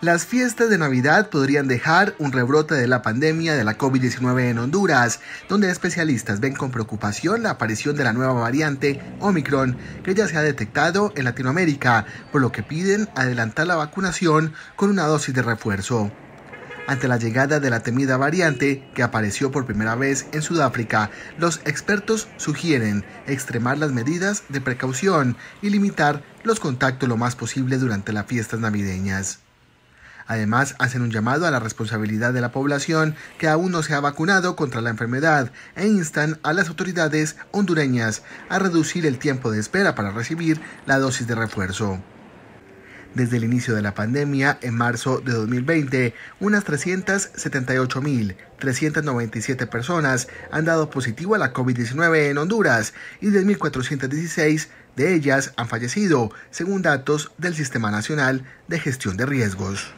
Las fiestas de Navidad podrían dejar un rebrote de la pandemia de la COVID-19 en Honduras, donde especialistas ven con preocupación la aparición de la nueva variante Omicron que ya se ha detectado en Latinoamérica, por lo que piden adelantar la vacunación con una dosis de refuerzo ante la llegada de la temida variante que apareció por primera vez en Sudáfrica, los expertos sugieren extremar las medidas de precaución y limitar los contactos lo más posible durante las fiestas navideñas. Además, hacen un llamado a la responsabilidad de la población que aún no se ha vacunado contra la enfermedad e instan a las autoridades hondureñas a reducir el tiempo de espera para recibir la dosis de refuerzo. Desde el inicio de la pandemia, en marzo de 2020, unas 378.397 personas han dado positivo a la COVID-19 en Honduras y 10.416 de ellas han fallecido, según datos del Sistema Nacional de Gestión de Riesgos.